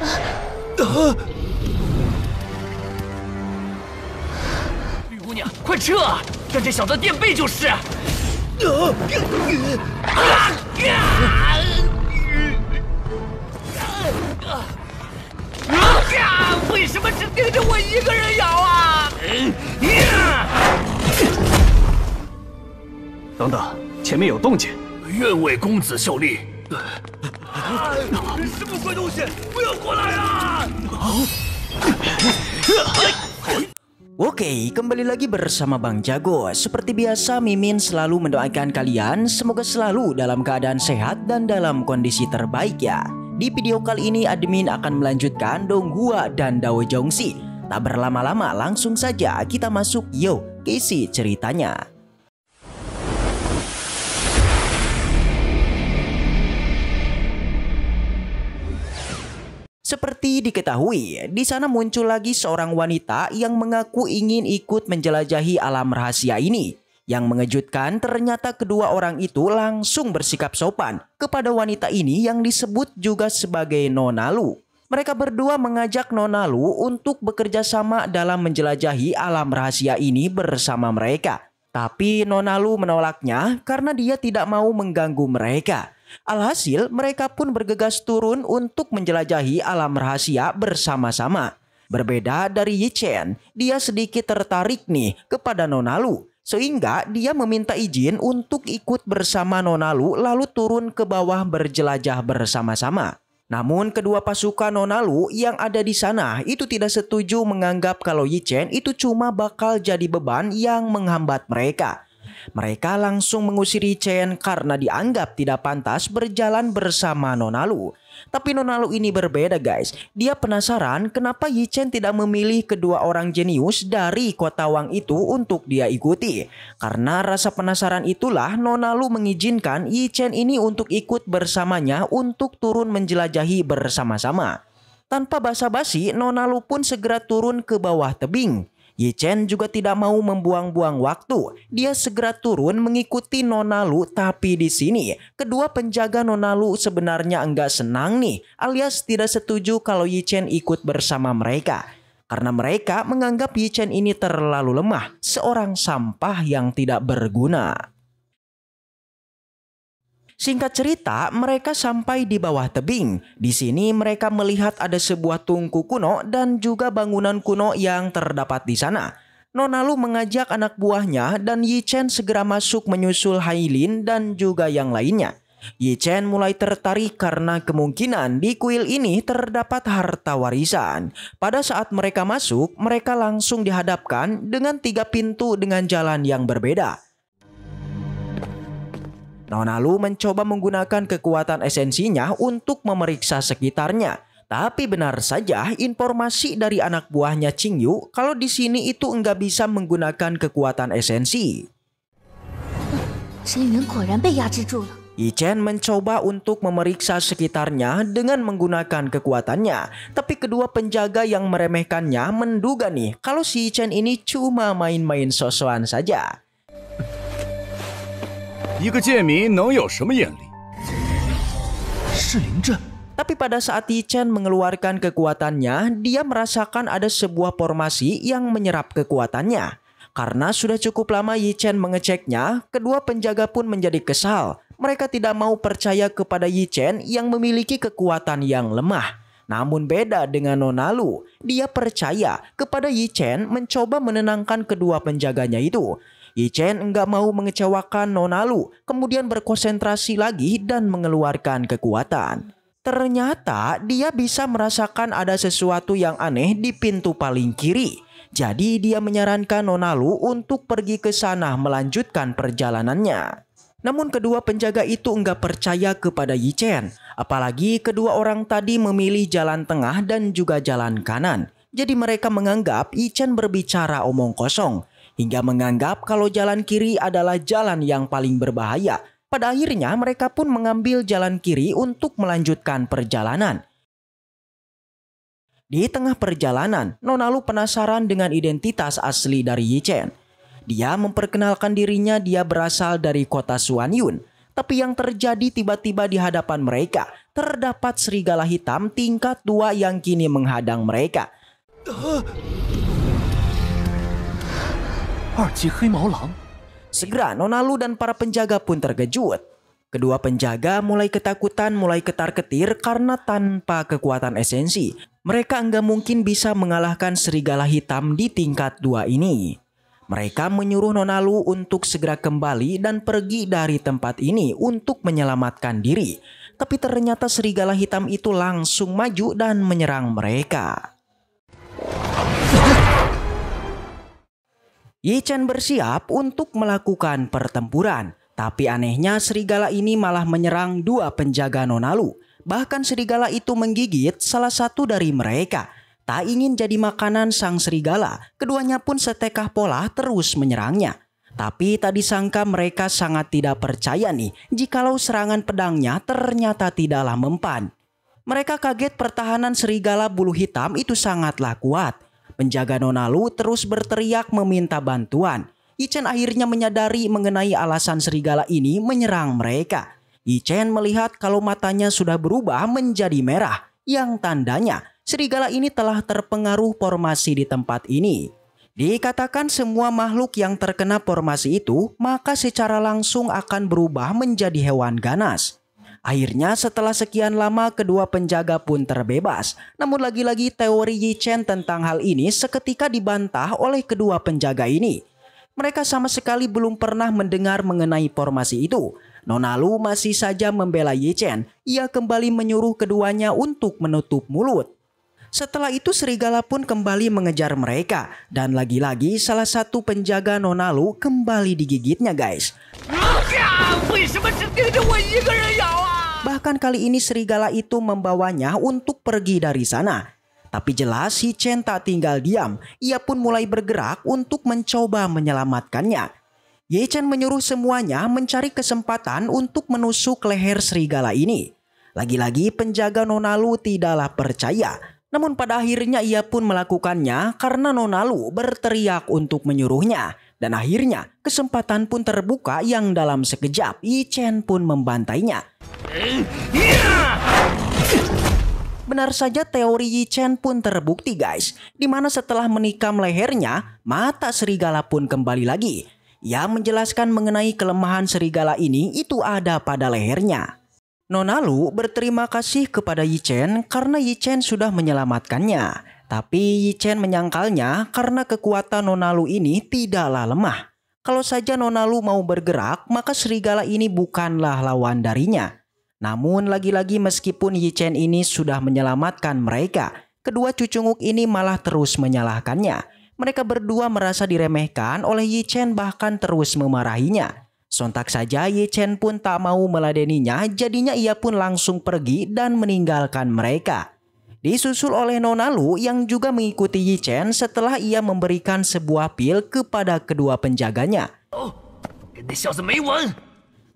啊！吕姑娘，快撤！让这小子垫背就是。啊！啊！为什么只盯着我一个人咬啊？等等，前面有动静。愿为公子效力。Oke, kembali lagi bersama Bang Jago. Seperti biasa, Mimin selalu mendoakan kalian semoga selalu dalam keadaan sehat dan dalam kondisi terbaik ya. Di video kali ini, admin akan melanjutkan Donggua dan Dao Jongsi. Tak berlama-lama, langsung saja kita masuk yo ke isi ceritanya. Seperti diketahui, di sana muncul lagi seorang wanita yang mengaku ingin ikut menjelajahi alam rahasia ini. Yang mengejutkan ternyata kedua orang itu langsung bersikap sopan kepada wanita ini yang disebut juga sebagai Nonalu. Mereka berdua mengajak Nonalu untuk bekerja sama dalam menjelajahi alam rahasia ini bersama mereka. Tapi Nonalu menolaknya karena dia tidak mau mengganggu mereka. Alhasil, mereka pun bergegas turun untuk menjelajahi alam rahasia bersama-sama. Berbeda dari Yi Chen, dia sedikit tertarik nih kepada Nonalu. Sehingga dia meminta izin untuk ikut bersama Nonalu lalu turun ke bawah berjelajah bersama-sama. Namun kedua pasukan Nonalu yang ada di sana itu tidak setuju menganggap kalau Yi Chen itu cuma bakal jadi beban yang menghambat mereka. Mereka langsung mengusiri Chen karena dianggap tidak pantas berjalan bersama Nonalu. Tapi Nonalu ini berbeda guys. Dia penasaran kenapa Yi Chen tidak memilih kedua orang jenius dari kota Wang itu untuk dia ikuti. Karena rasa penasaran itulah Nonalu mengizinkan Yi Chen ini untuk ikut bersamanya untuk turun menjelajahi bersama-sama. Tanpa basa-basi, Nonalu pun segera turun ke bawah tebing. Ye Chen juga tidak mau membuang-buang waktu. Dia segera turun mengikuti Nona Lu tapi di sini kedua penjaga Nona Lu sebenarnya enggak senang nih alias tidak setuju kalau Ye Chen ikut bersama mereka. Karena mereka menganggap Yi Chen ini terlalu lemah, seorang sampah yang tidak berguna. Singkat cerita, mereka sampai di bawah tebing. Di sini mereka melihat ada sebuah tungku kuno dan juga bangunan kuno yang terdapat di sana. Nonalu mengajak anak buahnya dan Yi Chen segera masuk menyusul Hailin dan juga yang lainnya. Yi Chen mulai tertarik karena kemungkinan di kuil ini terdapat harta warisan. Pada saat mereka masuk, mereka langsung dihadapkan dengan tiga pintu dengan jalan yang berbeda. Nona Lu mencoba menggunakan kekuatan esensinya untuk memeriksa sekitarnya. Tapi benar saja informasi dari anak buahnya Ching Yu kalau di sini itu enggak bisa menggunakan kekuatan esensi. Yi Chen mencoba untuk memeriksa sekitarnya dengan menggunakan kekuatannya. Tapi kedua penjaga yang meremehkannya menduga nih kalau si Yi Chen ini cuma main-main sosokan saja. Tapi pada saat Yi Chen mengeluarkan kekuatannya, dia merasakan ada sebuah formasi yang menyerap kekuatannya. Karena sudah cukup lama Yi Chen mengeceknya, kedua penjaga pun menjadi kesal. Mereka tidak mau percaya kepada Yi Chen yang memiliki kekuatan yang lemah. Namun beda dengan Nonalu, dia percaya kepada Yi Chen mencoba menenangkan kedua penjaganya itu. Yichen enggak mau mengecewakan Nonalu, kemudian berkonsentrasi lagi dan mengeluarkan kekuatan. Ternyata dia bisa merasakan ada sesuatu yang aneh di pintu paling kiri. Jadi dia menyarankan Nonalu untuk pergi ke sana melanjutkan perjalanannya. Namun kedua penjaga itu enggak percaya kepada Yichen. Apalagi kedua orang tadi memilih jalan tengah dan juga jalan kanan. Jadi mereka menganggap Yichen berbicara omong kosong hingga menganggap kalau jalan kiri adalah jalan yang paling berbahaya. Pada akhirnya mereka pun mengambil jalan kiri untuk melanjutkan perjalanan. Di tengah perjalanan, Nona Lu penasaran dengan identitas asli dari Chen. Dia memperkenalkan dirinya dia berasal dari kota Suanyun. Tapi yang terjadi tiba-tiba di hadapan mereka, terdapat serigala hitam tingkat dua yang kini menghadang mereka. Ah, Segera Nonalu dan para penjaga pun terkejut. Kedua penjaga mulai ketakutan mulai ketar-ketir karena tanpa kekuatan esensi, mereka enggak mungkin bisa mengalahkan serigala hitam di tingkat dua ini. Mereka menyuruh Nonalu untuk segera kembali dan pergi dari tempat ini untuk menyelamatkan diri. Tapi ternyata serigala hitam itu langsung maju dan menyerang mereka. Yi Chen bersiap untuk melakukan pertempuran, tapi anehnya serigala ini malah menyerang dua penjaga nonalu. Bahkan serigala itu menggigit salah satu dari mereka. Tak ingin jadi makanan sang serigala, keduanya pun setekah pola terus menyerangnya. Tapi tak disangka mereka sangat tidak percaya nih jikalau serangan pedangnya ternyata tidaklah mempan. Mereka kaget pertahanan serigala bulu hitam itu sangatlah kuat Penjaga Nona Lu terus berteriak meminta bantuan. Ichen akhirnya menyadari mengenai alasan serigala ini menyerang mereka. Ichen melihat kalau matanya sudah berubah menjadi merah, yang tandanya serigala ini telah terpengaruh formasi di tempat ini. Dikatakan semua makhluk yang terkena formasi itu, maka secara langsung akan berubah menjadi hewan ganas. Akhirnya setelah sekian lama kedua penjaga pun terbebas. Namun lagi-lagi teori Yi Chen tentang hal ini seketika dibantah oleh kedua penjaga ini. Mereka sama sekali belum pernah mendengar mengenai formasi itu. Nonalu masih saja membela Yi Chen. Ia kembali menyuruh keduanya untuk menutup mulut. Setelah itu serigala pun kembali mengejar mereka dan lagi-lagi salah satu penjaga Nonalu kembali digigitnya guys. Bahkan kali ini serigala itu membawanya untuk pergi dari sana. Tapi jelas si Chen tak tinggal diam. Ia pun mulai bergerak untuk mencoba menyelamatkannya. Ye Chen menyuruh semuanya mencari kesempatan untuk menusuk leher serigala ini. Lagi-lagi penjaga Nonalu tidaklah percaya namun pada akhirnya ia pun melakukannya karena Nonalu berteriak untuk menyuruhnya. Dan akhirnya kesempatan pun terbuka yang dalam sekejap Ichen pun membantainya. Benar saja teori Yichen pun terbukti guys, dimana setelah menikam lehernya, mata serigala pun kembali lagi. Ia menjelaskan mengenai kelemahan serigala ini itu ada pada lehernya. Nona Lu berterima kasih kepada Yi Chen karena Yi Chen sudah menyelamatkannya. Tapi Yi Chen menyangkalnya karena kekuatan Nona Lu ini tidaklah lemah. Kalau saja Nona Lu mau bergerak, maka serigala ini bukanlah lawan darinya. Namun lagi-lagi meskipun Yi Chen ini sudah menyelamatkan mereka, kedua cucunguk ini malah terus menyalahkannya. Mereka berdua merasa diremehkan oleh Yi Chen bahkan terus memarahinya. Sontak saja Ye Chen pun tak mau meladeninya, jadinya ia pun langsung pergi dan meninggalkan mereka. Disusul oleh Nona Lu yang juga mengikuti Ye Chen setelah ia memberikan sebuah pil kepada kedua penjaganya. Oh,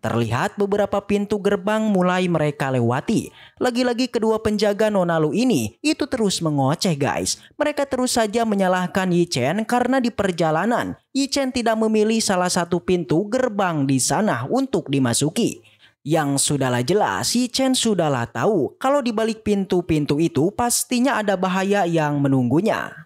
Terlihat beberapa pintu gerbang mulai mereka lewati. Lagi-lagi kedua penjaga Nonalu ini itu terus mengoceh guys. Mereka terus saja menyalahkan Yi Chen karena di perjalanan Yi Chen tidak memilih salah satu pintu gerbang di sana untuk dimasuki. Yang sudahlah jelas, Yi Chen sudahlah tahu kalau di balik pintu-pintu itu pastinya ada bahaya yang menunggunya.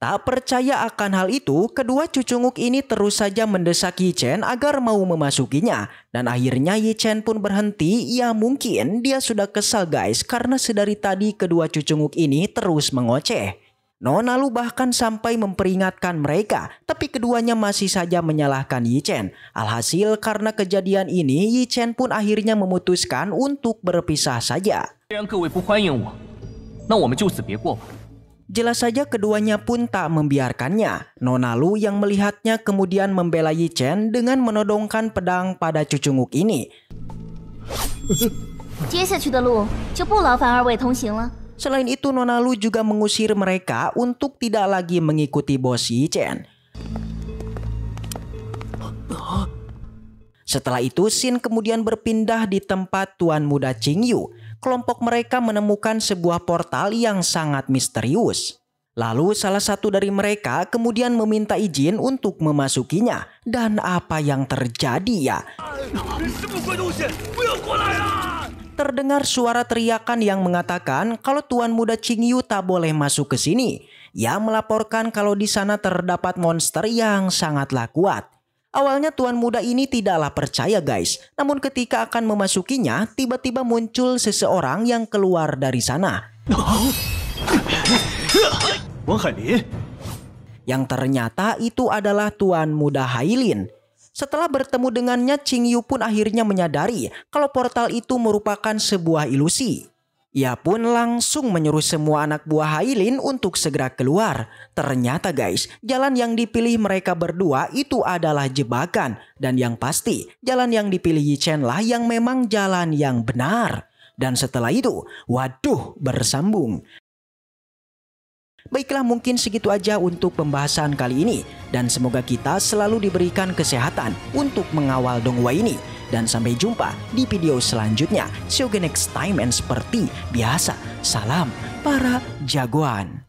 Tak percaya akan hal itu, kedua cucunguk ini terus saja mendesak Yi Chen agar mau memasukinya. Dan akhirnya Yi Chen pun berhenti, ya mungkin dia sudah kesal guys karena sedari tadi kedua cucunguk ini terus mengoceh. Nona Lu bahkan sampai memperingatkan mereka, tapi keduanya masih saja menyalahkan Yi Chen. Alhasil karena kejadian ini, Yi Chen pun akhirnya memutuskan untuk berpisah saja. Jelas saja keduanya pun tak membiarkannya. Nona Lu yang melihatnya kemudian membela Yi Chen dengan menodongkan pedang pada cucunguk ini. Selain itu Nona Lu juga mengusir mereka untuk tidak lagi mengikuti bos Yi Chen. Setelah itu Sin kemudian berpindah di tempat tuan muda Ching Yu kelompok mereka menemukan sebuah portal yang sangat misterius. Lalu salah satu dari mereka kemudian meminta izin untuk memasukinya. Dan apa yang terjadi ya? Terdengar suara teriakan yang mengatakan kalau Tuan Muda Yu tak boleh masuk ke sini. Ia melaporkan kalau di sana terdapat monster yang sangatlah kuat. Awalnya tuan muda ini tidaklah percaya guys, namun ketika akan memasukinya, tiba-tiba muncul seseorang yang keluar dari sana. Yang ternyata itu adalah tuan muda Hailin. Setelah bertemu dengannya, Ching Yu pun akhirnya menyadari kalau portal itu merupakan sebuah ilusi. Ia pun langsung menyuruh semua anak buah Hailin untuk segera keluar. Ternyata guys, jalan yang dipilih mereka berdua itu adalah jebakan. Dan yang pasti, jalan yang dipilih Yichen lah yang memang jalan yang benar. Dan setelah itu, waduh bersambung. Baiklah mungkin segitu aja untuk pembahasan kali ini. Dan semoga kita selalu diberikan kesehatan untuk mengawal Dongwa ini. Dan sampai jumpa di video selanjutnya. See you next time and seperti biasa, salam para jagoan.